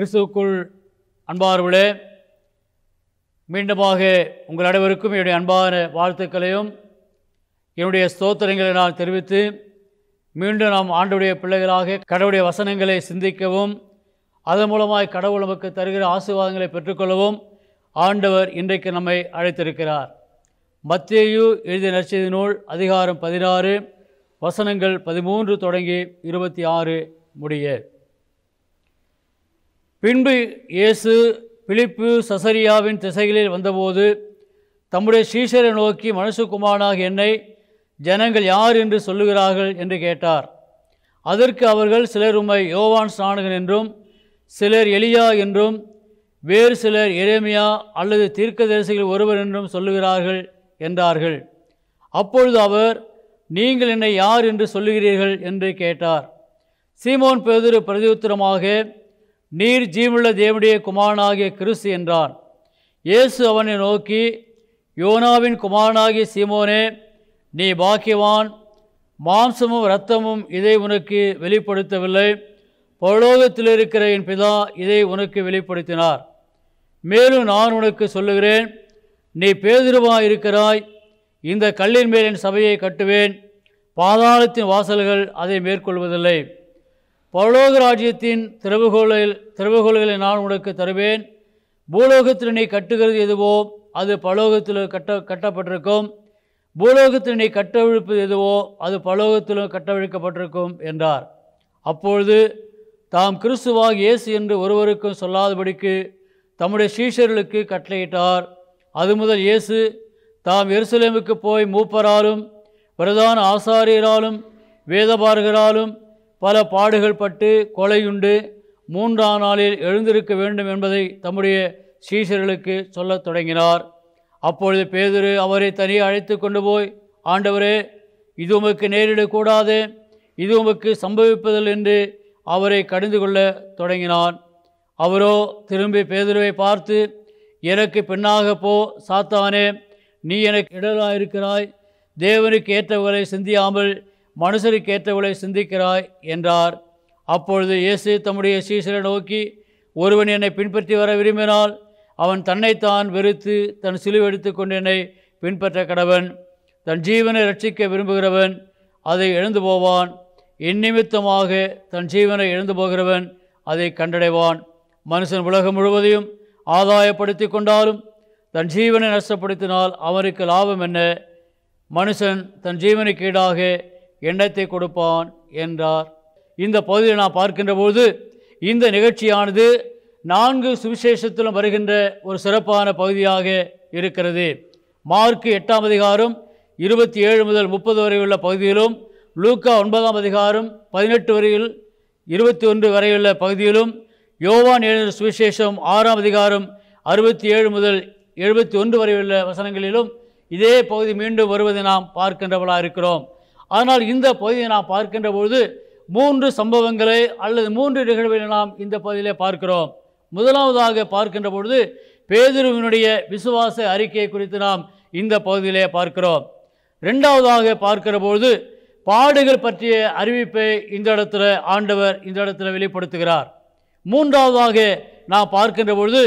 கிறிஸ்துவுக்குள் அன்பார்களே மீண்டுமாக உங்கள் அனைவருக்கும் என்னுடைய அன்பான வாழ்த்துக்களையும் என்னுடைய ஸ்தோத்திரங்களை நான் தெரிவித்து மீண்டும் நாம் ஆண்டுடைய பிள்ளைகளாக கடவுளுடைய வசனங்களை சிந்திக்கவும் அதன் மூலமாக கடவுள் நமக்கு தருகிற ஆசீர்வாதங்களை பெற்றுக்கொள்ளவும் ஆண்டவர் இன்றைக்கு நம்மை அழைத்திருக்கிறார் மத்தியு எழுதிய நற்செய்தி நூல் அதிகாரம் பதினாறு வசனங்கள் பதிமூன்று தொடங்கி இருபத்தி ஆறு முடிய பின்பு இயேசு பிலிப்பு சசரியாவின் திசைகளில் வந்தபோது தம்முடைய ஸ்ரீசரை நோக்கி மனுஷகுமாரனாக என்னை ஜனங்கள் யார் என்று சொல்லுகிறார்கள் என்று கேட்டார் அதற்கு அவர்கள் சிலர் உம்மை யோவான் ஸ்நானகன் என்றும் சிலர் எலியா என்றும் வேறு சிலர் எரேமியா அல்லது தீர்க்கதரிசிகள் ஒருவர் என்றும் சொல்லுகிறார்கள் என்றார்கள் அப்பொழுது அவர் நீங்கள் என்னை யார் என்று சொல்லுகிறீர்கள் என்று கேட்டார் சீமோன் பேதுரு பிரதியுத்திரமாக நீர் ஜீவுள்ள தேவனுடைய குமாரனாகிய கிறிஸ்து என்றான் இயேசு அவனை நோக்கி யோனாவின் குமாரனாகிய சீமோனே நீ பாக்கியவான் மாம்சமும் இரத்தமும் இதை உனக்கு வெளிப்படுத்தவில்லை பரலோகத்தில் இருக்கிற என் பிதா இதை உனக்கு வெளிப்படுத்தினார் மேலும் நான் உனக்கு சொல்லுகிறேன் நீ பேதுருவாக இருக்கிறாய் இந்த கல்லின் மேல் என் சபையை கட்டுவேன் பாதாளத்தின் வாசல்கள் அதை மேற்கொள்வதில்லை பரலோக ராஜ்யத்தின் திறவுகோளில் திறவுகோள்களை நான் உனக்கு தருவேன் பூலோகத்தில் நீ கட்டுகிறது எதுவோ அது பலோகத்தில் கட்ட கட்டப்பட்டிருக்கும் பூலோகத்தில் நீ கட்டவிழ்ப்பது எதுவோ அது பலோகத்திலும் கட்டவிழ்க்கப்பட்டிருக்கும் என்றார் அப்பொழுது தாம் கிறிஸ்துவாக இயேசு என்று ஒருவருக்கும் சொல்லாதபடிக்கு தம்முடைய சீஷர்களுக்கு கட்டளையிட்டார் அது முதல் இயேசு தாம் எருசலேமுக்கு போய் மூப்பராலும் பிரதான ஆசாரியராலும் வேதபாரகராலும் பல பாடுகள் பட்டு கொலையுண்டு மூன்றாம் நாளில் எழுந்திருக்க வேண்டும் என்பதை தம்முடைய சீசர்களுக்கு சொல்லத் தொடங்கினார் அப்பொழுது பேதுரு அவரை தனியே அழைத்து கொண்டு போய் ஆண்டவரே இது உமக்கு நேரிடக்கூடாது இது உமக்கு சம்பவிப்பதில் என்று அவரை கடிந்து கொள்ள தொடங்கினான் அவரோ திரும்பி பேதுருவை பார்த்து எனக்கு பெண்ணாக போ சாத்தானே நீ எனக்கு இடராயிருக்கிறாய் தேவனுக்கு ஏற்றவர்களை சிந்தியாமல் மனுஷருக்கு ஏற்றவளை சிந்திக்கிறாய் என்றார் அப்பொழுது இயேசு தம்முடைய சீசரை நோக்கி ஒருவன் என்னை பின்பற்றி வர விரும்பினால் அவன் தன்னைத்தான் வெறுத்து தன் சிலுவை கொண்டு என்னை பின்பற்ற கடவன் தன் ஜீவனை ரட்சிக்க விரும்புகிறவன் அதை எழுந்து போவான் இந்நிமித்தமாக தன் ஜீவனை எழுந்து போகிறவன் அதை கண்டடைவான் மனுஷன் உலகம் முழுவதையும் ஆதாயப்படுத்தி கொண்டாலும் தன் ஜீவனை நஷ்டப்படுத்தினால் அவருக்கு லாபம் என்ன மனுஷன் தன் ஜீவனுக்கு ஈடாக எண்ணத்தை கொடுப்பான் என்றார் இந்த பகுதியில் நான் பார்க்கின்ற பொழுது இந்த நிகழ்ச்சியானது நான்கு சுவிசேஷத்திலும் வருகின்ற ஒரு சிறப்பான பகுதியாக இருக்கிறது மார்க் எட்டாம் அதிகாரம் இருபத்தி ஏழு முதல் முப்பது வரை உள்ள பகுதியிலும் லூக்கா ஒன்பதாம் அதிகாரம் பதினெட்டு வரையில் இருபத்தி ஒன்று வரையுள்ள பகுதியிலும் யோவான் எழுந்த சுவிசேஷம் ஆறாம் அதிகாரம் அறுபத்தி ஏழு முதல் எழுபத்தி ஒன்று வரையுள்ள வசனங்களிலும் இதே பகுதி மீண்டும் வருவதை நாம் பார்க்கின்றவளாக இருக்கிறோம் ஆனால் இந்த பகுதியை நாம் பார்க்கின்ற பொழுது மூன்று சம்பவங்களை அல்லது மூன்று நிகழ்வுகளை நாம் இந்த பகுதியில் பார்க்கிறோம் முதலாவதாக பார்க்கின்ற பொழுது பேதுருவினுடைய விசுவாச அறிக்கை குறித்து நாம் இந்த பகுதியிலே பார்க்கிறோம் ரெண்டாவதாக பார்க்கிற பொழுது பாடுகள் பற்றிய அறிவிப்பை இந்த இடத்துல ஆண்டவர் இந்த இடத்துல வெளிப்படுத்துகிறார் மூன்றாவதாக நாம் பார்க்கின்ற பொழுது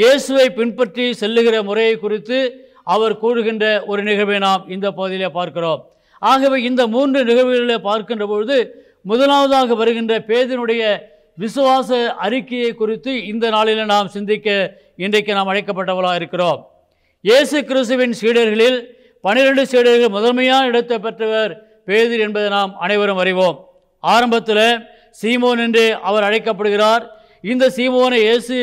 இயேசுவை பின்பற்றி செல்லுகிற முறையை குறித்து அவர் கூறுகின்ற ஒரு நிகழ்வை நாம் இந்த பகுதியில் பார்க்கிறோம் ஆகவே இந்த மூன்று நிகழ்வுகளை பார்க்கின்ற பொழுது முதலாவதாக வருகின்ற பேதினுடைய விசுவாச அறிக்கையை குறித்து இந்த நாளில் நாம் சிந்திக்க இன்றைக்கு நாம் அழைக்கப்பட்டவர்களாக இருக்கிறோம் இயேசு கிறிஸ்துவின் சீடர்களில் பனிரெண்டு சீடர்கள் முதன்மையான இடத்தை பெற்றவர் பேதிர் என்பதை நாம் அனைவரும் அறிவோம் ஆரம்பத்தில் சீமோன் என்று அவர் அழைக்கப்படுகிறார் இந்த சீமோனை இயேசு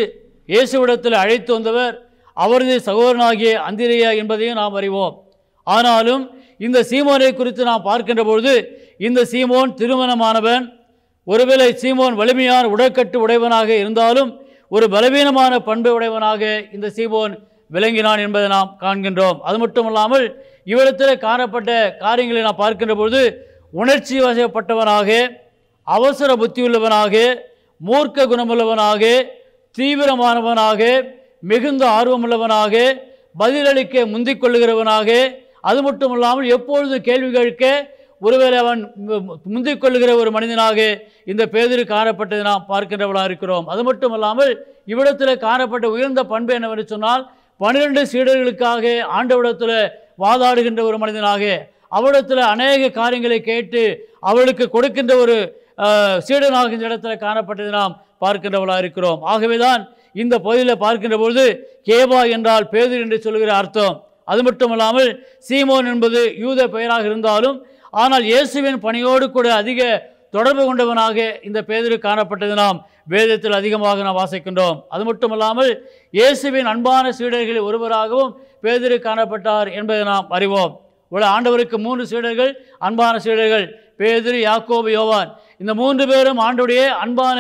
இயேசுவிடத்தில் அழைத்து வந்தவர் அவரது சகோதரனாகிய அந்திரியா என்பதையும் நாம் அறிவோம் ஆனாலும் இந்த சீமோனை குறித்து நாம் பார்க்கின்ற பொழுது இந்த சீமோன் திருமணமானவன் ஒருவேளை சீமோன் வலிமையான உடற்கட்டு உடையவனாக இருந்தாலும் ஒரு பலவீனமான பண்பு உடையவனாக இந்த சீமோன் விளங்கினான் என்பதை நாம் காண்கின்றோம் அது மட்டும் இல்லாமல் இவ்விடத்தில் காணப்பட்ட காரியங்களை நாம் பார்க்கின்ற பொழுது உணர்ச்சி வசப்பட்டவனாக அவசர புத்தியுள்ளவனாக மூர்க்க குணமுள்ளவனாக தீவிரமானவனாக மிகுந்த ஆர்வமுள்ளவனாக பதிலளிக்க முந்திக் கொள்கிறவனாக அது மட்டும் இல்லாமல் எப்பொழுது கேள்வி கேட்க ஒருவேளை அவன் முந்திக் கொள்ளுகிற ஒரு மனிதனாக இந்த பேதிரு காணப்பட்டதை நாம் பார்க்கின்றவளாக இருக்கிறோம் அது மட்டும் இல்லாமல் இவ்விடத்தில் காணப்பட்ட உயர்ந்த பண்பு என்னவென்று சொன்னால் பன்னிரெண்டு சீடர்களுக்காக ஆண்டவிடத்தில் வாதாடுகின்ற ஒரு மனிதனாக அவரிடத்தில் அநேக காரியங்களை கேட்டு அவளுக்கு கொடுக்கின்ற ஒரு சீடனாக இந்த இடத்துல காணப்பட்டதை நாம் பார்க்கின்றவளாக இருக்கிறோம் ஆகவே தான் இந்த பகுதியில் பார்க்கின்ற பொழுது கேபா என்றால் பேதிர் என்று சொல்கிற அர்த்தம் அது மட்டுமல்லாமல் சீமோன் என்பது யூத பெயராக இருந்தாலும் ஆனால் இயேசுவின் பணியோடு கூட அதிக தொடர்பு கொண்டவனாக இந்த பேதரு காணப்பட்டது நாம் வேதத்தில் அதிகமாக நாம் வாசிக்கின்றோம் அது மட்டுமல்லாமல் இயேசுவின் அன்பான சீடர்களில் ஒருவராகவும் பேதரு காணப்பட்டார் என்பதை நாம் அறிவோம் உள்ள ஆண்டவருக்கு மூன்று சீடர்கள் அன்பான சீடர்கள் பேதிரு யாக்கோபு யோவான் இந்த மூன்று பேரும் ஆண்டுடைய அன்பான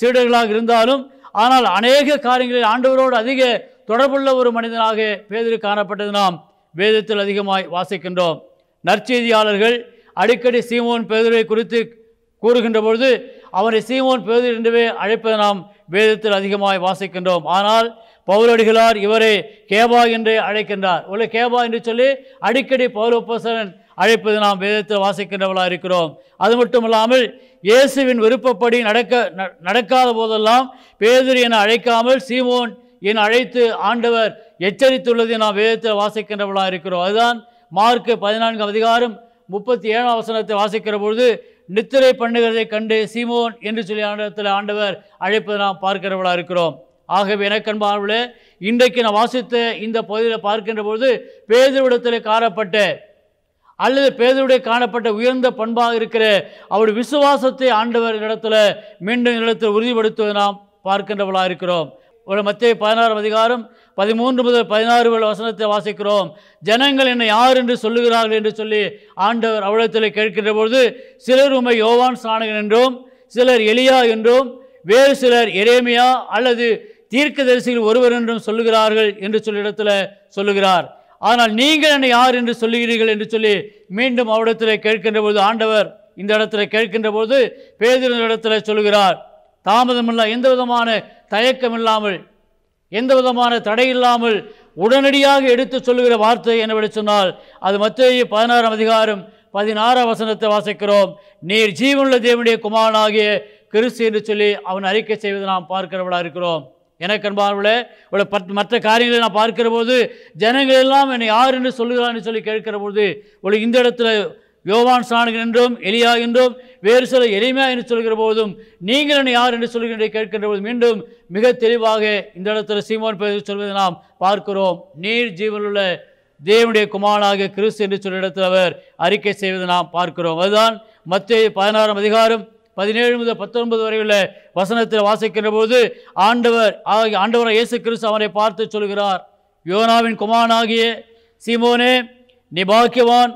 சீடர்களாக இருந்தாலும் ஆனால் அநேக காரியங்களில் ஆண்டவரோடு அதிக தொடர்புள்ள ஒரு மனிதனாக பேதிரு காணப்பட்டது நாம் வேதத்தில் அதிகமாய் வாசிக்கின்றோம் நற்செய்தியாளர்கள் அடிக்கடி சீமோன் பேதுரை குறித்து கூறுகின்ற பொழுது அவனை சீமோன் பேதுர் என்றுவே அழைப்பதை நாம் வேதத்தில் அதிகமாய் வாசிக்கின்றோம் ஆனால் பௌரடிகளார் இவரை கேபா என்றே அழைக்கின்றார் உள்ள கேபா என்று சொல்லி அடிக்கடி பௌலோபசரன் அழைப்பது நாம் வேதத்தில் வாசிக்கின்றவளாக இருக்கிறோம் அது மட்டும் இல்லாமல் இயேசுவின் விருப்பப்படி நடக்க நடக்காத போதெல்லாம் பேதுரு என அழைக்காமல் சீமோன் என் அழைத்து ஆண்டவர் எச்சரித்துள்ளதை நாம் வேதத்தில் வாசிக்கின்றவளாக இருக்கிறோம் அதுதான் மார்க் பதினான்கு அதிகாரம் முப்பத்தி ஏழாம் வசனத்தை வாசிக்கிற பொழுது நித்திரை பண்ணுகிறதை கண்டு சீமோன் என்று சொல்லி ஆண்டத்தில் ஆண்டவர் அழைப்பதை நாம் பார்க்கிறவளாக இருக்கிறோம் ஆகவே எனக்கன்பார்களே இன்றைக்கு நான் வாசித்த இந்த பகுதியில் பார்க்கின்ற பொழுது பேதவிடத்தில் காணப்பட்ட அல்லது பேதவிட காணப்பட்ட உயர்ந்த பண்பாக இருக்கிற அவருடைய விசுவாசத்தை ஆண்டவர் இடத்துல மீண்டும் இடத்தில் உறுதிப்படுத்துவதை நாம் பார்க்கின்றவளாக இருக்கிறோம் ஒரு மத்திய பதினாறு அதிகாரம் பதிமூன்று முதல் பதினாறு வசனத்தை வாசிக்கிறோம் ஜனங்கள் என்னை யார் என்று சொல்லுகிறார்கள் என்று சொல்லி ஆண்டவர் அவ்வளத்தில் கேட்கின்ற பொழுது சிலர் உண்மை யோவான் ஸ்நானகன் என்றும் சிலர் எலியா என்றும் வேறு சிலர் எரேமியா அல்லது தீர்க்கதரிசிகள் ஒருவர் என்றும் சொல்லுகிறார்கள் என்று சொல்லி இடத்துல சொல்லுகிறார் ஆனால் நீங்கள் என்னை யார் என்று சொல்லுகிறீர்கள் என்று சொல்லி மீண்டும் அவ்விடத்தில் கேட்கின்ற பொழுது ஆண்டவர் இந்த இடத்துல கேட்கின்ற போது பேதிர இடத்துல சொல்லுகிறார் தாமதமில்லா எந்த விதமான தயக்கம் இல்லாமல் எந்த விதமான தடை இல்லாமல் உடனடியாக எடுத்து சொல்லுகிற வார்த்தை என்னவெடி சொன்னால் அது மத்திய பதினாறாம் அதிகாரம் பதினாறாம் வசனத்தை வாசிக்கிறோம் நீர் ஜீவனுள்ள தேவனுடைய குமாரனாகிய கிறிஸ்து என்று சொல்லி அவன் அறிக்கை செய்வதை நாம் பார்க்கிறவளாக இருக்கிறோம் எனக்கு அன்பானவளே இவ்வளோ பத் மற்ற காரியங்களை நான் பார்க்கிற போது ஜனங்கள் எல்லாம் என்னை யார் என்று சொல்லுகிறான்னு சொல்லி கேட்கிற போது இவ்வளோ இந்த இடத்துல யோவான் ஸ்நானகன் என்றும் எலியா என்றும் வேறு சில எளிமையா என்று சொல்கிற போதும் நீங்கள் என்ன யார் என்று சொல்கின்ற கேட்கின்ற போதும் மீண்டும் மிக தெளிவாக இந்த இடத்துல சீமான் பேர் சொல்வதை நாம் பார்க்கிறோம் நீர் ஜீவனுள்ள தேவனுடைய குமாராக கிறிஸ்து என்று சொல்ல இடத்தில் அவர் அறிக்கை செய்வதை நாம் பார்க்கிறோம் அதுதான் மத்திய பதினாறாம் அதிகாரம் பதினேழு முதல் பத்தொன்பது வரை உள்ள வசனத்தில் வாசிக்கின்ற போது ஆண்டவர் ஆகிய ஆண்டவராக இயேசு கிறிஸ்து அவரை பார்த்து சொல்கிறார் யோனாவின் குமாரனாகிய சீமோனே நீ பாக்கியவான்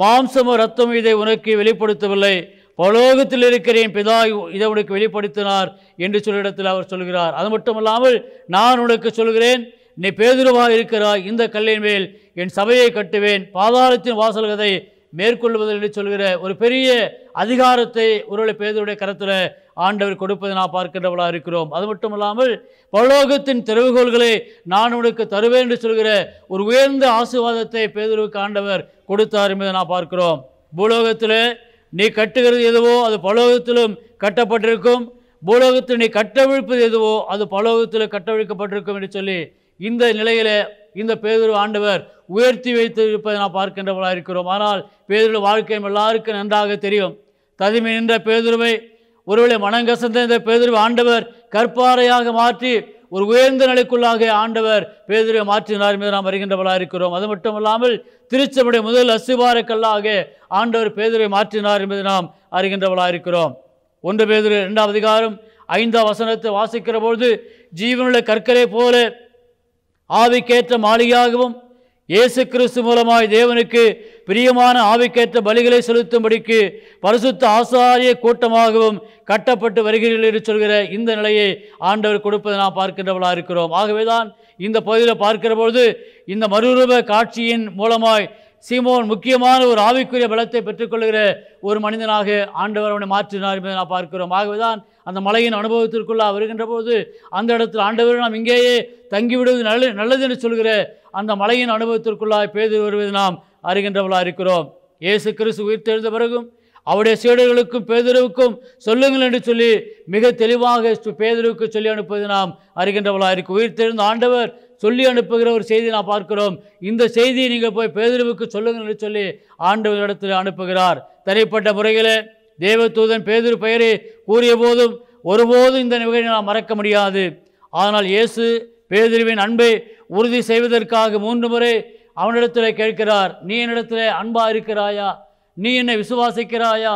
மாம்சமும் ரத்தமும் இதை உனக்கு வெளிப்படுத்தவில்லை பலோகத்தில் இருக்கிற என் பிதா இதை உனக்கு வெளிப்படுத்தினார் என்று சொல்ல இடத்தில் அவர் சொல்கிறார் அது மட்டுமல்லாமல் நான் உனக்கு சொல்கிறேன் நீ பேதுருவாக இருக்கிறாய் இந்த கல்லின் மேல் என் சபையை கட்டுவேன் பாதாளத்தின் வாசல்கதை மேற்கொள்வதில் சொல்கிற ஒரு பெரிய அதிகாரத்தை ஒருவேளை பேதருடைய கருத்தில் ஆண்டவர் கொடுப்பதை நான் பார்க்கின்றவளாக இருக்கிறோம் அது மட்டும் இல்லாமல் பலோகத்தின் திறவுகோள்களை நான் உனக்கு தருவேன் என்று சொல்கிற ஒரு உயர்ந்த ஆசிர்வாதத்தை பேதருக்கு ஆண்டவர் கொடுத்தார் என்பதை நான் பார்க்கிறோம் பூலோகத்தில் நீ கட்டுகிறது எதுவோ அது பலோகத்திலும் கட்டப்பட்டிருக்கும் பூலோகத்தில் நீ கட்டவிழ்ப்பது எதுவோ அது பலோகத்தில் கட்டவிழ்க்கப்பட்டிருக்கும் என்று சொல்லி இந்த நிலையில் இந்த பேதுரு ஆண்டவர் உயர்த்தி வைத்து இருப்பதை நாம் பார்க்கின்றவர்களாக இருக்கிறோம் ஆனால் பேதுருடைய வாழ்க்கையும் எல்லாருக்கும் நன்றாக தெரியும் தனிமை நின்ற பேதுருவை ஒருவேளை மனங்கசந்த இந்த பேதுருவை ஆண்டவர் கற்பாறையாக மாற்றி ஒரு உயர்ந்த நிலைக்குள்ளாக ஆண்டவர் பேதுருவை மாற்றினார் மீது நாம் வருகின்றவர்களாக இருக்கிறோம் அது மட்டுமல்லாமல் திருச்சபுடைய முதல் அசுபாரக்கல்லாக ஆண்டவர் பேதுருவை மாற்றினார் என்பதை நாம் அறிகின்றவர்களாக இருக்கிறோம் ஒன்று பேதுரு இரண்டாம் அதிகாரம் ஐந்தாம் வசனத்தை வாசிக்கிற பொழுது ஜீவனுள்ள கற்களை போல ஆவிக்கேற்ற மாளிகையாகவும் இயேசு கிறிஸ்து மூலமாய் தேவனுக்கு பிரியமான ஆவிக்கேற்ற பலிகளை செலுத்தும்படிக்கு பரிசுத்த ஆசாரிய கூட்டமாகவும் கட்டப்பட்டு வருகிறீர்கள் என்று சொல்கிற இந்த நிலையை ஆண்டவர் கொடுப்பதை நாம் பார்க்கின்றவளாக இருக்கிறோம் ஆகவேதான் இந்த பகுதியில் பார்க்கிற பொழுது இந்த மறுரூப காட்சியின் மூலமாய் சீமோன் முக்கியமான ஒரு ஆவிக்குரிய பலத்தை பெற்றுக்கொள்கிற ஒரு மனிதனாக ஆண்டவர் அவனை மாற்றினார் என்பதை நாம் பார்க்கிறோம் ஆகவேதான் அந்த மலையின் அனுபவத்திற்குள்ளாக வருகின்ற போது அந்த இடத்தில் ஆண்டவர் நாம் இங்கேயே தங்கிவிடுவது நல்ல நல்லது என்று சொல்கிற அந்த மலையின் அனுபவத்திற்குள்ளாய் பேது வருவது நாம் அறிகின்றவளாக இருக்கிறோம் இயேசு கிறிஸ்து உயிர் தெரிந்த பிறகும் அவருடைய சீடர்களுக்கும் பேதருவுக்கும் சொல்லுங்கள் என்று சொல்லி மிக தெளிவாக பேதருவுக்கு சொல்லி அனுப்புவது நாம் அறிகின்றவளாக இருக்கும் உயிர் தெரிந்த ஆண்டவர் சொல்லி அனுப்புகிற ஒரு செய்தி நாம் பார்க்கிறோம் இந்த செய்தியை நீங்கள் போய் பேதருவுக்கு சொல்லுங்கள் என்று சொல்லி ஆண்டவரிடத்தில் அனுப்புகிறார் தனிப்பட்ட முறையில் தேவதூதன் பேதிரு பெயரை கூறிய போதும் ஒருபோதும் இந்த நிகழ்வை நாம் மறக்க முடியாது ஆனால் இயேசு பேதிரிவின் அன்பை உறுதி செய்வதற்காக மூன்று முறை அவனிடத்தில் கேட்கிறார் நீ என்னிடத்தில் அன்பாக இருக்கிறாயா நீ என்னை விசுவாசிக்கிறாயா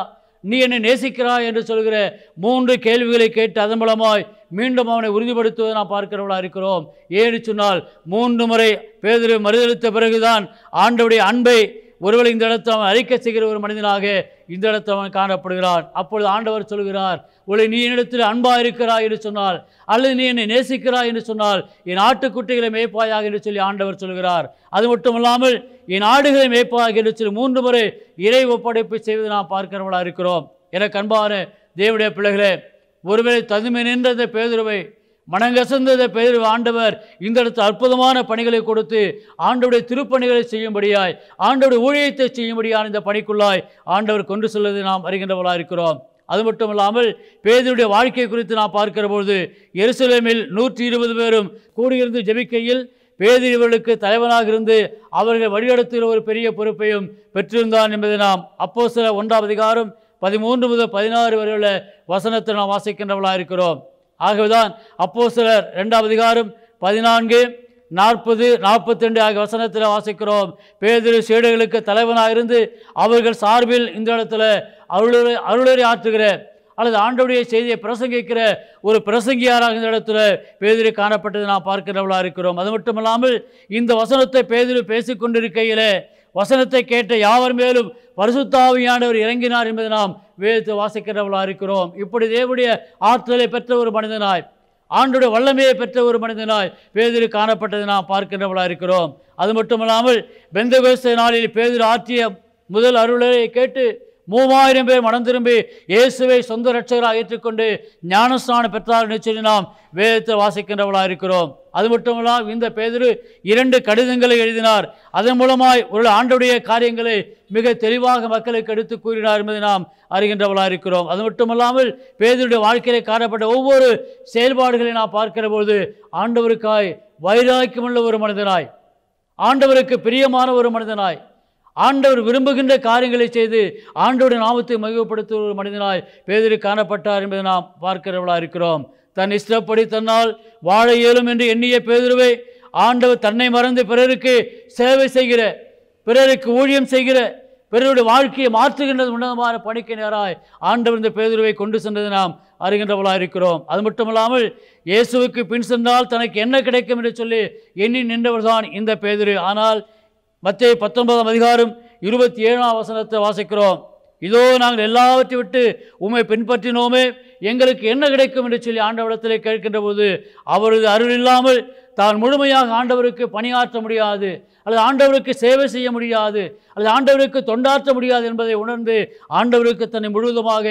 நீ என்னை நேசிக்கிறாய் என்று சொல்கிற மூன்று கேள்விகளை கேட்டு அதன் மூலமாய் மீண்டும் அவனை உறுதிப்படுத்துவதை நாம் பார்க்கிறவர்களாக இருக்கிறோம் ஏன்னு சொன்னால் மூன்று முறை பேதரை மறுதளித்த பிறகுதான் ஆண்டவுடைய அன்பை ஒருவேளை இந்த இடத்தை அவன் அறிக்கை செய்கிற ஒரு மனிதனாக இந்த இடத்தை அவன் காணப்படுகிறான் அப்பொழுது ஆண்டவர் சொல்கிறார் ஒளி நீ என்னிடத்தில் அன்பாக இருக்கிறாய் என்று சொன்னால் அல்லது நீ என்னை நேசிக்கிறாய் என்று சொன்னால் என் ஆட்டுக்குட்டிகளை மேய்ப்பாயாக என்று சொல்லி ஆண்டவர் சொல்கிறார் அது மட்டும் இல்லாமல் என் ஆடுகளை மேய்ப்பாயாக என்று சொல்லி மூன்று முறை இறை ஒப்படைப்பு செய்வது நாம் பார்க்கிறவர்களாக இருக்கிறோம் என அன்பான தேவனுடைய பிள்ளைகளே ஒருவேளை ததுமை நின்ற பேதுருவை மனங்கசந்ததை பெயர் ஆண்டவர் இந்த இடத்து அற்புதமான பணிகளை கொடுத்து ஆண்டவுடைய திருப்பணிகளை செய்யும்படியாய் ஆண்டவுடைய ஊழியத்தை செய்யும்படியான இந்த பணிக்குள்ளாய் ஆண்டவர் கொண்டு செல்வதை நாம் அறிகின்றவர்களாக இருக்கிறோம் அது மட்டும் இல்லாமல் பேதருடைய வாழ்க்கை குறித்து நாம் பார்க்கிற பொழுது எருசலேமில் நூற்றி இருபது பேரும் கூடியிருந்து ஜெபிக்கையில் பேதி இவர்களுக்கு தலைவனாக இருந்து அவர்கள் வழிநடத்துகிற ஒரு பெரிய பொறுப்பையும் பெற்றிருந்தான் என்பதை நாம் அப்போ சில ஒன்றாம் அதிகாரம் பதிமூன்று முதல் பதினாறு வரையுள்ள வசனத்தை நாம் வாசிக்கின்றவர்களாக இருக்கிறோம் ஆகவேதான் அப்போ சிலர் ரெண்டாம் அதிகாரம் பதினான்கு நாற்பது ரெண்டு ஆகிய வசனத்தில் வாசிக்கிறோம் பேதிரு சீடுகளுக்கு தலைவனாக இருந்து அவர்கள் சார்பில் இந்த இடத்துல அருளுரை அருளரை ஆற்றுகிற அல்லது ஆண்டோடைய செய்தியை பிரசங்கிக்கிற ஒரு பிரசங்கியாராக இந்த இடத்துல பேதிரி காணப்பட்டதை நாம் பார்க்கிறவர்களாக இருக்கிறோம் அது மட்டும் இல்லாமல் இந்த வசனத்தை பேதிரி பேசிக்கொண்டிருக்கையிலே வசனத்தை கேட்ட யாவர் மேலும் பரிசுத்தாவியானவர் இறங்கினார் என்பதை நாம் வேதத்தை வாசிக்கிறவர்களாக இருக்கிறோம் இப்படி தேவடைய ஆற்றலை பெற்ற ஒரு மனிதனாய் ஆண்டுடைய வல்லமையை பெற்ற ஒரு மனிதனாய் பேதில் காணப்பட்டதை நாம் பார்க்கின்றவளாக இருக்கிறோம் அது மட்டுமல்லாமல் பெந்தகோச நாளில் பேதில் ஆற்றிய முதல் அருளை கேட்டு மூவாயிரம் பேர் மனம் திரும்பி இயேசுவை சொந்த ரட்சகராக ஏற்றுக்கொண்டு ஞானஸ்தானம் பெற்றார் நிச்சயம் நாம் வேதத்தை வாசிக்கின்றவர்களாக இருக்கிறோம் அது மட்டுமல்லாமல் இந்த பேதிரு இரண்டு கடிதங்களை எழுதினார் அதன் மூலமாய் ஒரு ஆண்டுடைய காரியங்களை மிக தெளிவாக மக்களுக்கு எடுத்து கூறினார் என்பதை நாம் அறிகின்றவர்களாக இருக்கிறோம் அது மட்டுமல்லாமல் பேதருடைய வாழ்க்கையில் காணப்பட்ட ஒவ்வொரு செயல்பாடுகளை நாம் பார்க்கிற பொழுது ஆண்டவருக்காய் வைராக்கியமுள்ள ஒரு மனிதனாய் ஆண்டவருக்கு பிரியமான ஒரு மனிதனாய் ஆண்டவர் விரும்புகின்ற காரியங்களை செய்து ஆண்டோட நாமத்தை மகிழ்ப்படுத்தும் ஒரு மனிதனாய் பேதில் காணப்பட்டார் என்பதை நாம் பார்க்கிறவளாக இருக்கிறோம் தன் இஷ்டப்படி தன்னால் வாழ இயலும் என்று எண்ணிய பேதுருவை ஆண்டவர் தன்னை மறந்து பிறருக்கு சேவை செய்கிற பிறருக்கு ஊழியம் செய்கிற பிறருடைய வாழ்க்கையை மாற்றுகின்றது உன்னதமான பணிக்கு நேராய் ஆண்டவர் இந்த பேதுருவை கொண்டு சென்றது நாம் அறிகின்றவளாக இருக்கிறோம் அது மட்டுமல்லாமல் இயேசுவுக்கு பின் சென்றால் தனக்கு என்ன கிடைக்கும் என்று சொல்லி எண்ணி நின்றவர் தான் இந்த பேதுரு ஆனால் மத்திய பத்தொன்பதாம் அதிகாரம் இருபத்தி ஏழாம் வசனத்தை வாசிக்கிறோம் இதோ நாங்கள் எல்லாவற்றை விட்டு உண்மை பின்பற்றினோமே எங்களுக்கு என்ன கிடைக்கும் என்று சொல்லி ஆண்டவரிடத்தில் கேட்கின்ற போது அவரது அருள் இல்லாமல் தான் முழுமையாக ஆண்டவருக்கு பணியாற்ற முடியாது அல்லது ஆண்டவருக்கு சேவை செய்ய முடியாது அல்லது ஆண்டவருக்கு தொண்டாற்ற முடியாது என்பதை உணர்ந்து ஆண்டவருக்கு தன்னை முழுவதுமாக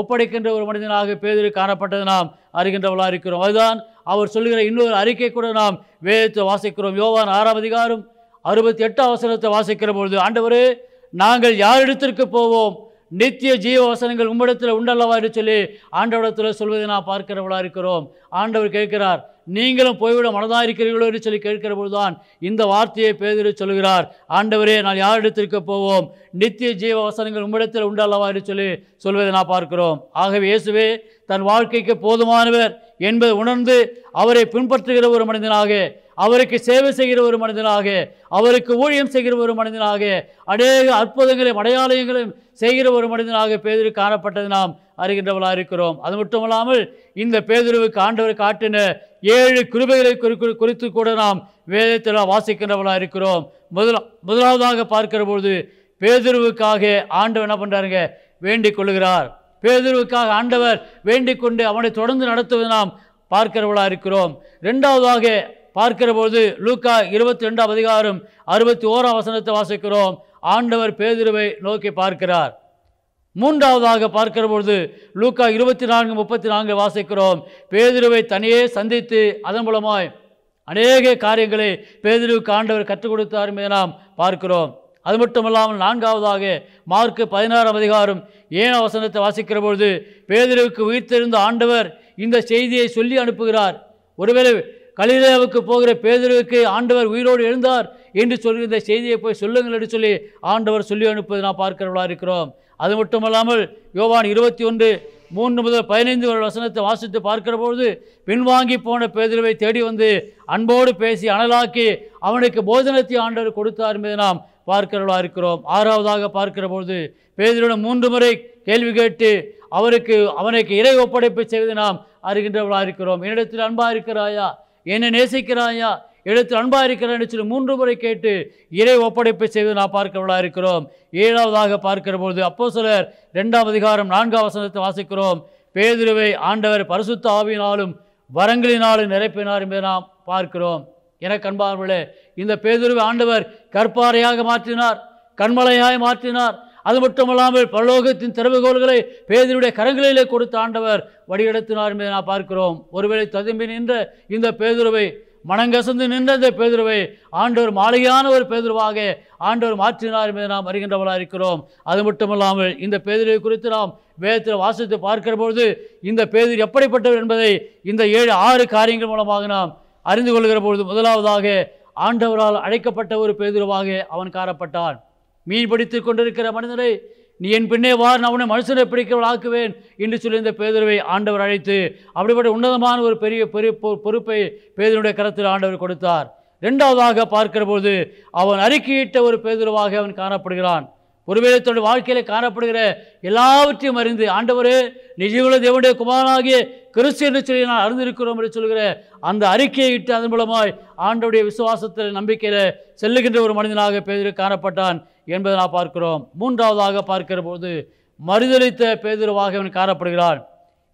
ஒப்படைக்கின்ற ஒரு மனிதனாக பேதில் காணப்பட்டது நாம் அறிகின்றவளாக இருக்கிறோம் அதுதான் அவர் சொல்கிற இன்னொரு அறிக்கை கூட நாம் வேதத்தை வாசிக்கிறோம் யோவான் ஆறாம் அதிகாரம் அறுபத்தி எட்டாம் வசனத்தை வாசிக்கிற பொழுது ஆண்டவர் நாங்கள் யார் இடத்திற்கு போவோம் நித்திய ஜீவ வசனங்கள் உம்மிடத்தில் உண்டல்லவா என்று சொல்லி ஆண்டவரிடத்தில் சொல்வதை நான் பார்க்கிறவளாக இருக்கிறோம் ஆண்டவர் கேட்கிறார் நீங்களும் போய்விட மனதாக இருக்கிறீர்களோ என்று சொல்லி கேட்கிற பொழுதுதான் இந்த வார்த்தையை பேதில் சொல்கிறார் ஆண்டவரே நான் யாரிடத்திற்கு போவோம் நித்திய ஜீவ வசனங்கள் உம்மிடத்தில் உண்டல்லவா என்று சொல்லி சொல்வதை நான் பார்க்கிறோம் ஆகவே இயேசுவே தன் வாழ்க்கைக்கு போதுமானவர் என்பதை உணர்ந்து அவரை பின்பற்றுகிற ஒரு மனிதனாக அவருக்கு சேவை செய்கிற ஒரு மனிதனாக அவருக்கு ஊழியம் செய்கிற ஒரு மனிதனாக அநேக அற்புதங்களையும் அடையாளங்களையும் செய்கிற ஒரு மனிதனாக பேதிரு காணப்பட்டது நாம் அறிகின்றவளாக இருக்கிறோம் அது மட்டுமல்லாமல் இந்த பேதுருவுக்கு ஆண்டவர் காட்டின ஏழு கிருபைகளை குறித்து கூட நாம் வேதத்தில் வாசிக்கின்றவளாக இருக்கிறோம் முதலா முதலாவதாக பார்க்கிற பொழுது பேதிருவுக்காக ஆண்டவர் என்ன பண்ணுறாருங்க வேண்டிக் கொள்கிறார் பேதிருவுக்காக ஆண்டவர் வேண்டிக் கொண்டு அவனை தொடர்ந்து நடத்துவது நாம் பார்க்கிறவளாக இருக்கிறோம் ரெண்டாவதாக பார்க்கிற பொழுது லூக்கா இருபத்தி ரெண்டாம் அதிகாரம் அறுபத்தி ஓராம் வசனத்தை வாசிக்கிறோம் ஆண்டவர் பேதிருவை நோக்கி பார்க்கிறார் மூன்றாவதாக பார்க்கிற பொழுது லூக்கா இருபத்தி நான்கு முப்பத்தி நான்கு வாசிக்கிறோம் பேதிருவை தனியே சந்தித்து அதன் மூலமாய் அநேக காரியங்களை பேதிருவுக்கு ஆண்டவர் கற்றுக் கொடுத்தார் என்பதை நாம் பார்க்கிறோம் அது மட்டும் இல்லாமல் நான்காவதாக மார்க்கு பதினாறாம் அதிகாரம் ஏன வசனத்தை வாசிக்கிற பொழுது பேதிருவுக்கு உயிர்த்தெழுந்த ஆண்டவர் இந்த செய்தியை சொல்லி அனுப்புகிறார் ஒருவேளை கலிலேயாவுக்கு போகிற பேதருவுக்கு ஆண்டவர் உயிரோடு எழுந்தார் என்று சொல்கிற இந்த செய்தியை போய் சொல்லுங்கள் என்று சொல்லி ஆண்டவர் சொல்லி அனுப்பது நாம் பார்க்கிறவர்களாக இருக்கிறோம் அது மட்டுமல்லாமல் யோவான் இருபத்தி ஒன்று மூன்று முதல் பதினைந்து ஒரு வசனத்தை வாசித்து பார்க்கிற பொழுது பின்வாங்கி போன பேதிரவை தேடி வந்து அன்போடு பேசி அனலாக்கி அவனுக்கு போஜனத்தை ஆண்டவர் கொடுத்தார் என்பதை நாம் பார்க்கிறவர்களாக இருக்கிறோம் ஆறாவதாக பார்க்கிற பொழுது பேதிரிடம் மூன்று முறை கேள்வி கேட்டு அவருக்கு அவனுக்கு இறை ஒப்படைப்பு செய்வதை நாம் அறிகின்றவர்களாக இருக்கிறோம் என்னிடத்தில் அன்பாக இருக்கிறாயா என்னை நேசிக்கிறாயா எழுத்து அன்பாக இருக்கிறான் சொல்லி மூன்று முறை கேட்டு இறை ஒப்படைப்பை செய்து நான் பார்க்கிறவளாக இருக்கிறோம் ஏழாவதாக பார்க்கிற பொழுது அப்போ சிலர் ரெண்டாம் அதிகாரம் நான்காம் வசனத்தை வாசிக்கிறோம் பேதுருவை ஆண்டவர் பரிசுத்த ஆவியினாலும் வரங்களினாலும் நிரப்பினார் என்பதை நாம் பார்க்கிறோம் என கண்பார்களே இந்த பேதுருவை ஆண்டவர் கற்பாறையாக மாற்றினார் கண்மலையாய் மாற்றினார் அது மட்டுமல்லாமல் பல்லோகத்தின் திறவுகோள்களை பேதருடைய கரங்களிலே கொடுத்த ஆண்டவர் வடிவெடுத்தினார் என்பதை நான் பார்க்கிறோம் ஒருவேளை ததும்பி நின்ற இந்த பேதுருவை மனங்கசந்து நின்ற இந்த பேதுருவை ஆண்டவர் மாளிகையான ஒரு பேதுருவாக ஆண்டவர் மாற்றினார் என்பதை நாம் அறிகின்றவளாக இருக்கிறோம் அது மட்டுமல்லாமல் இந்த பேதுருவை குறித்து நாம் வேதத்தில் வாசித்து பார்க்கிற பொழுது இந்த பேதர் எப்படிப்பட்டவர் என்பதை இந்த ஏழு ஆறு காரியங்கள் மூலமாக நாம் அறிந்து கொள்கிற பொழுது முதலாவதாக ஆண்டவரால் அழைக்கப்பட்ட ஒரு பேதுருவாக அவன் காரப்பட்டான் மீன் பிடித்து கொண்டிருக்கிற மனிதரை நீ என் பின்னே வா நான் உன்னை மனுஷனை பிடிக்கிறவள் ஆக்குவேன் என்று சொல்லி இந்த பேதருவை ஆண்டவர் அழைத்து அப்படிப்பட்ட உன்னதமான ஒரு பெரிய பெரிய பொறுப்பை பேதருடைய கரத்தில் ஆண்டவர் கொடுத்தார் ரெண்டாவதாக பொழுது அவன் அறிக்கையிட்ட ஒரு பேதுருவாக அவன் காணப்படுகிறான் ஒருவேளை தன்னுடைய வாழ்க்கையில் காணப்படுகிற எல்லாவற்றையும் அறிந்து ஆண்டவரே நிஜகுல தேவனுடைய குமாரனாகிய கிறிஸ்து என்று சொல்லி நான் அறிந்திருக்கிறோம் என்று சொல்கிற அந்த அறிக்கையை இட்டு அதன் மூலமாய் ஆண்டவுடைய விசுவாசத்தில் நம்பிக்கையில் செல்லுகின்ற ஒரு மனிதனாக பேதில் காணப்பட்டான் என்பதை நாம் பார்க்கிறோம் மூன்றாவதாக பார்க்கிற போது மறுதளித்த பேதுருவாக அவன் காணப்படுகிறான்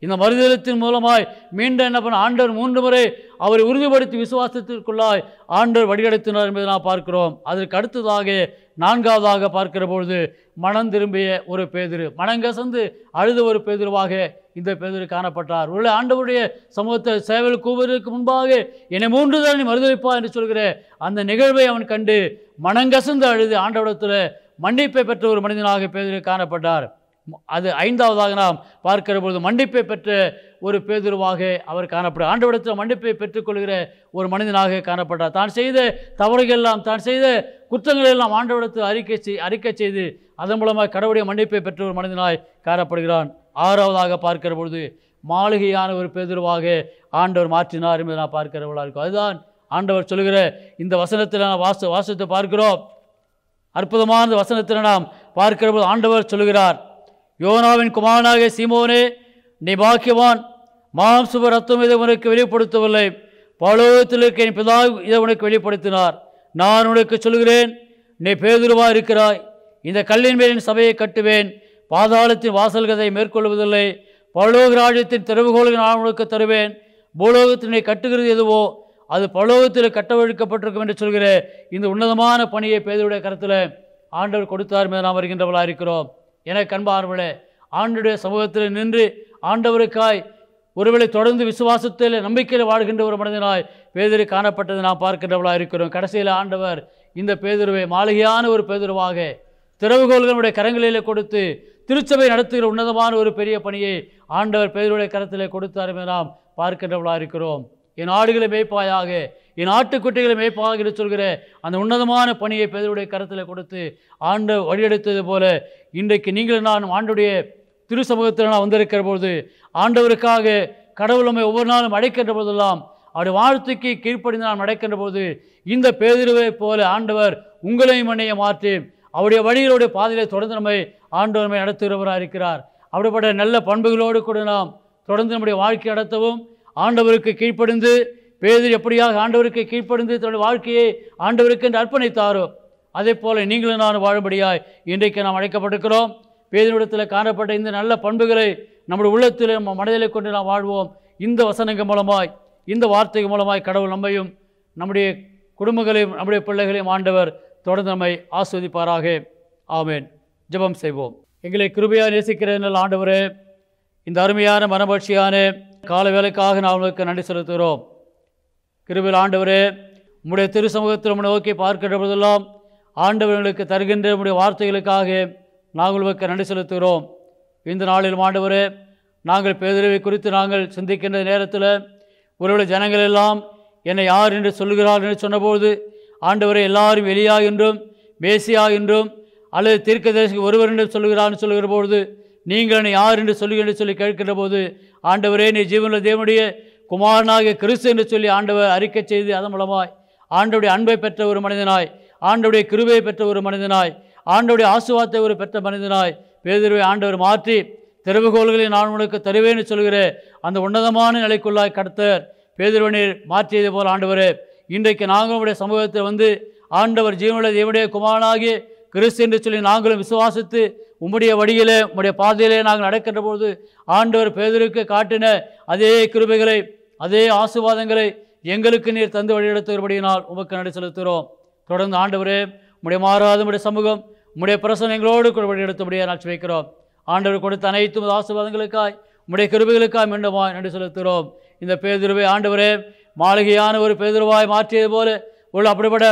இந்த மறுதளித்தின் மூலமாய் மீண்டும் என்ன பண்ண ஆண்டவர் மூன்று முறை அவரை உறுதிப்படுத்தி விசுவாசத்திற்குள்ளாய் ஆண்டவர் வழிநடத்தினார் என்பதை நாம் பார்க்கிறோம் அதற்கு அடுத்ததாக நான்காவதாக பார்க்கிற பொழுது மனம் திரும்பிய ஒரு பேதிரு மனங்கசந்து அழுத ஒரு பேதிருவாக இந்த பேரில் காணப்பட்டார் உள்ள ஆண்டவருடைய சமூகத்தை சேவல் கூவதற்கு முன்பாக என்னை மூன்று நீ மறுதளிப்பா என்று சொல்கிற அந்த நிகழ்வை அவன் கண்டு மனங்கசந்து அழுது ஆண்டவடத்தில் மன்னிப்பை பெற்ற ஒரு மனிதனாக பேரில் காணப்பட்டார் அது ஐந்தாவதாக நாம் பார்க்கிற பொழுது மன்னிப்பை பெற்ற ஒரு பேதுருவாக அவர் காணப்படும் ஆண்டவிடத்தில் மன்னிப்பை பெற்றுக்கொள்கிற ஒரு மனிதனாக காணப்பட்டார் தான் செய்த தவறுகள் எல்லாம் தான் செய்த குற்றங்கள் எல்லாம் ஆண்டவிடத்தில் அறிக்கை அறிக்கை செய்து அதன் மூலமாக கடவுளுடைய மன்னிப்பை பெற்ற ஒரு மனிதனாய் காணப்படுகிறான் ஆறாவதாக பார்க்கிற பொழுது மாளிகையான ஒரு பேதுருவாக ஆண்டவர் மாற்றினார் என்பதை நான் பார்க்கிறவர்களாக இருக்கும் அதுதான் ஆண்டவர் சொல்கிற இந்த வசனத்தில் நான் வாச வாசத்தை பார்க்கிறோம் அற்புதமான வசனத்தில் நாம் பார்க்கிற போது ஆண்டவர் சொல்கிறார் யோனாவின் குமாரனாக சீமோனே நீ பாக்கியவான் மாம்சுப ரத்தம் இதை உனக்கு வெளிப்படுத்தவில்லை பலோகத்தில் என் பிதா இதை உனக்கு வெளிப்படுத்தினார் நான் உனக்கு சொல்கிறேன் நீ பேதுருவாக இருக்கிறாய் இந்த கல்லின் மேலின் சபையை கட்டுவேன் பாதாளத்தின் வாசல்கதை மேற்கொள்வதில்லை பரலோக ராஜ்யத்தின் திறவுகோலை நான் உனக்கு தருவேன் பூலோகத்தினை கட்டுகிறது எதுவோ அது பலோகத்தில் கட்டவழுக்கப்பட்டிருக்கும் என்று சொல்கிற இந்த உன்னதமான பணியை பேதருடைய கருத்தில் ஆண்டவர் கொடுத்தார் மீது நாம் வருகின்றவளாக இருக்கிறோம் என கண்பார்வளே ஆண்டுடைய சமூகத்தில் நின்று ஆண்டவருக்காய் ஒருவேளை தொடர்ந்து விசுவாசத்தில் நம்பிக்கையில் வாழ்கின்ற ஒரு மனிதனாய் பேதரு காணப்பட்டதை நாம் பார்க்கின்றவளாக இருக்கிறோம் கடைசியில் ஆண்டவர் இந்த பேதுருவை மாளிகையான ஒரு பேதுருவாக திறவுகோள்களுடைய கரங்களிலே கொடுத்து திருச்சபை நடத்துகிற உன்னதமான ஒரு பெரிய பணியை ஆண்டவர் பெயருடைய கரத்தில் கொடுத்தார் நாம் பார்க்கின்றவர்களாக இருக்கிறோம் என் ஆடுகளை மேய்ப்பாயாக என் ஆட்டுக்குட்டிகளை மேய்ப்பாக என்று சொல்கிற அந்த உன்னதமான பணியை பெயருடைய கரத்தில் கொடுத்து ஆண்ட வழியெடுத்தது போல இன்றைக்கு நீங்கள் நான் ஆண்டுடைய திரு சமூகத்தில் நான் வந்திருக்கிற பொழுது ஆண்டவருக்காக கடவுள் நம்மை ஒவ்வொரு நாளும் அடைக்கின்ற போதெல்லாம் அவருடைய வாழ்த்துக்கு கீழ்ப்படிந்து நாம் அடைக்கின்ற போது இந்த பேதிருவை போல ஆண்டவர் உங்களையும் மண்ணையை மாற்றி அவருடைய வழிகளுடைய பாதையை தொடர்ந்து நம்மை ஆண்டவர்மை நடத்துகிறவராக இருக்கிறார் அப்படிப்பட்ட நல்ல பண்புகளோடு கூட நாம் தொடர்ந்து நம்முடைய வாழ்க்கை நடத்தவும் ஆண்டவருக்கு கீழ்ப்படிந்து பேதில் எப்படியாக ஆண்டவருக்கு கீழ்ப்படிந்து தன்னுடைய வாழ்க்கையை ஆண்டவருக்கு என்று அர்ப்பணித்தாரோ அதே போல் நீங்களும் நான் வாழும்படியாய் இன்றைக்கு நாம் அழைக்கப்பட்டிருக்கிறோம் பேதனிடத்தில் காணப்பட்ட இந்த நல்ல பண்புகளை நம்முடைய உள்ளத்தில் நம்ம மனதில் கொண்டு நாம் வாழ்வோம் இந்த வசனங்கள் மூலமாய் இந்த வார்த்தை மூலமாய் கடவுள் நம்மையும் நம்முடைய குடும்பங்களையும் நம்முடைய பிள்ளைகளையும் ஆண்டவர் தொடர்ந்து நம்மை ஆஸ்வதிப்பாராக ஆமேன் ஜபம் செய்வோம் எங்களை கிருபையாக நேசிக்கிற நல்ல ஆண்டவரே இந்த அருமையான மனபட்சியான கால வேலைக்காக நான் உங்களுக்கு நன்றி செலுத்துகிறோம் கிருபில் ஆண்டவரே உம்முடைய திரு சமூகத்தில் உம்மை நோக்கி பார்க்கின்ற போதெல்லாம் ஆண்டவர்களுக்கு தருகின்ற உடைய வார்த்தைகளுக்காக நாங்கள் உங்களுக்கு நன்றி செலுத்துகிறோம் இந்த நாளில் ஆண்டவர் நாங்கள் பேதறிவை குறித்து நாங்கள் சிந்திக்கின்ற நேரத்தில் ஒருவேளை ஜனங்கள் எல்லாம் என்னை யார் என்று சொல்லுகிறார் என்று சொன்னபோது ஆண்டவரை எல்லாரும் வெளியாகின்றும் என்றும் என்றும் அல்லது தீர்க்கதரிசிக்கு ஒருவர் என்று சொல்கிறான்னு சொல்லுகிற பொழுது நீங்கள் யார் என்று என்று சொல்லி கேட்கின்ற போது ஆண்டவரே நீ ஜீவனில் தேவனுடைய குமாரனாக கிறிஸ்து என்று சொல்லி ஆண்டவர் அறிக்கை செய்து அதன் மூலமாய் ஆண்டவுடைய அன்பை பெற்ற ஒரு மனிதனாய் ஆண்டவுடைய கிருபையை பெற்ற ஒரு மனிதனாய் ஆண்டவுடைய ஆசுவாத்தை ஒரு பெற்ற மனிதனாய் பேதிருவை ஆண்டவர் மாற்றி திறவுகோள்களை நான் உனக்கு தருவேன்னு சொல்கிற அந்த உன்னதமான நிலைக்குள்ளாய் கடத்தர் பேதிர்வனீர் மாற்றியது போல் ஆண்டவர் இன்றைக்கு நாங்களுடைய உடைய சமூகத்தில் வந்து ஆண்டவர் ஜீவனுடைய தேவனுடைய குமாரனாகி கிறிஸ்து என்று சொல்லி நாங்களும் விசுவாசித்து உம்முடைய வழியில் உம்முடைய பாதையிலே நாங்கள் நடக்கின்ற பொழுது ஆண்டவர் பேதருக்கு காட்டின அதே கிருபைகளை அதே ஆசீர்வாதங்களை எங்களுக்கு நீர் தந்து வழிநடத்துகிறபடியினால் உமக்கு நடை செலுத்துகிறோம் தொடர்ந்து ஆண்டவரே உடைய மாறாத உடைய சமூகம் உம்முடைய பிரசனம் எங்களோடு கூட வழிநடத்தும்படியாக நாட்சி வைக்கிறோம் ஆண்டவர் கொடுத்த அனைத்து ஆசிர்வாதங்களுக்காய் உடைய கிருபைகளுக்காய் மீண்டுமாய் நன்றி செலுத்துகிறோம் இந்த பேதுருவை ஆண்டவரே மாளிகையான ஒரு பேதுருவாய் மாற்றியது போல உள்ள அப்படிப்பட்ட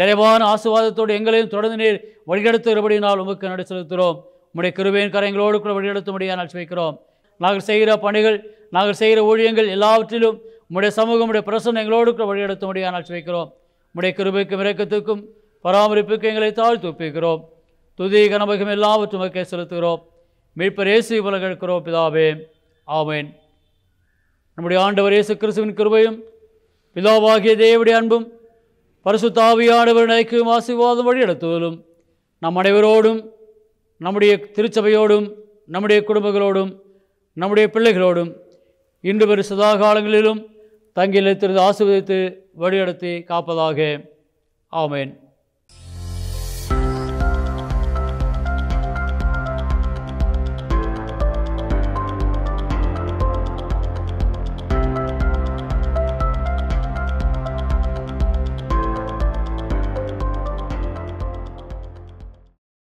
நிறைவான ஆசிர்வாதத்தோடு எங்களையும் தொடர்ந்து நீர் வழிநடத்துகிறபடினால் உமக்கு நடை செலுத்துகிறோம் உடைய கிருபையின் கரங்களோடு கூட வழிநடத்தும்படியாக நாள் வைக்கிறோம் நாங்கள் செய்கிற பணிகள் நாங்கள் செய்கிற ஊழியங்கள் எல்லாவற்றிலும் உடைய சமூகம் உடைய பிரசனம் எங்களோடு கூட வழிநடத்தும்படியாக நாள் வைக்கிறோம் உடைய கிருபைக்கும் இறக்கத்துக்கும் பராமரிப்புக்கு எங்களை தாழ்த்து ஒப்பிக்கிறோம் துதி எல்லாவற்றும் எல்லாவற்றுமக்கே செலுத்துகிறோம் மீட்பர் இயேசு போல கேட்கிறோம் பிதாவே ஆமேன் நம்முடைய ஆண்டவர் இயேசு கிறிஸ்துவின் கிருபையும் பிதாவாகிய தேவடைய அன்பும் பரிசுத்தாவியானவர் நினைக்கும் ஆசீர்வாதம் வழி நடத்துவதும் நம் அனைவரோடும் நம்முடைய திருச்சபையோடும் நம்முடைய குடும்பங்களோடும் நம்முடைய பிள்ளைகளோடும் இன்று வரும் சதா காலங்களிலும் தங்கியில் திருந்து வழி நடத்தி காப்பதாக ஆமேன்